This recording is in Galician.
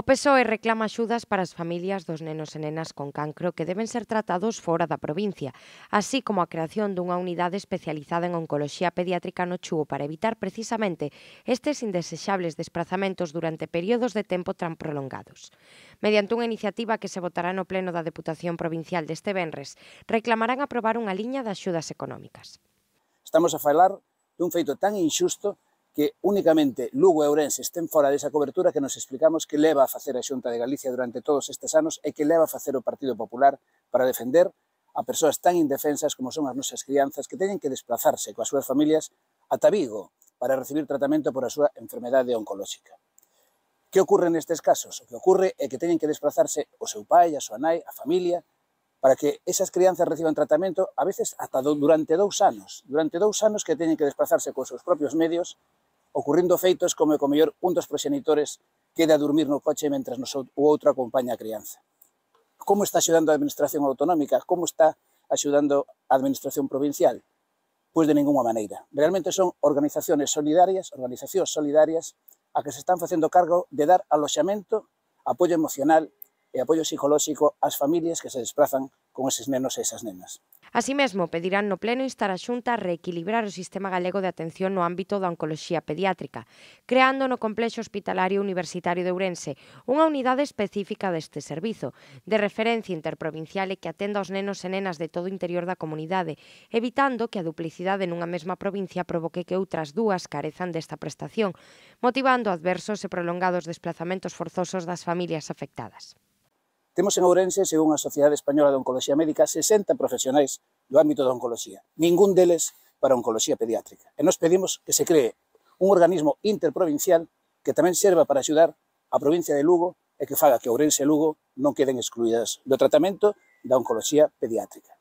O PSOE reclama axudas para as familias dos nenos e nenas con cancro que deben ser tratados fora da provincia, así como a creación dunha unidade especializada en oncoloxía pediátrica no Chuo para evitar precisamente estes indesexables desplazamentos durante períodos de tempo tan prolongados. Mediante unha iniciativa que se votará no Pleno da Deputación Provincial deste Benres, reclamarán aprobar unha liña de axudas económicas. Estamos a falar dun feito tan inxusto que únicamente Lugo e Ourense estén fora desa cobertura que nos explicamos que leva a facer a Xunta de Galicia durante todos estes anos e que leva a facer o Partido Popular para defender a persoas tan indefensas como son as nosas crianzas que teñen que desplazarse coas súas familias ata Vigo para recibir tratamento por a súa enfermedade oncolóxica. Que ocorre nestes casos? O que ocorre é que teñen que desplazarse o seu pai, a súa nai, a familia, para que esas crianzas reciban tratamento a veces ata durante dous anos. Durante dous anos que teñen que desplazarse cos seus propios medios ocurrindo feitos como que o mellor un dos proxenitores queda a dormir no coche mentre o outro acompaña a crianza. Como está axudando a administración autonómica? Como está axudando a administración provincial? Pois de ninguna maneira. Realmente son organizaciones solidarias, organizacións solidarias, a que se están facendo cargo de dar aloxamento, apoio emocional, e apoio psicolóxico ás familias que se desplazan con eses nenos e esas nenas. Así mesmo, pedirán no Pleno instar a Xunta a reequilibrar o sistema galego de atención no ámbito da oncoloxía pediátrica, creando no Complexo Hospitalario Universitario de Ourense unha unidade específica deste servizo, de referencia interprovincial e que atenda aos nenos e nenas de todo o interior da comunidade, evitando que a duplicidade nunha mesma provincia provoque que outras dúas carezan desta prestación, motivando adversos e prolongados desplazamentos forzosos das familias afectadas. Temos en Ourense, según a Sociedade Española de Oncología Médica, 60 profesionais do ámbito da oncología, ningún deles para oncología pediátrica. E nos pedimos que se cree un organismo interprovincial que tamén serva para axudar a provincia de Lugo e que faga que Ourense e Lugo non queden excluídas do tratamento da oncología pediátrica.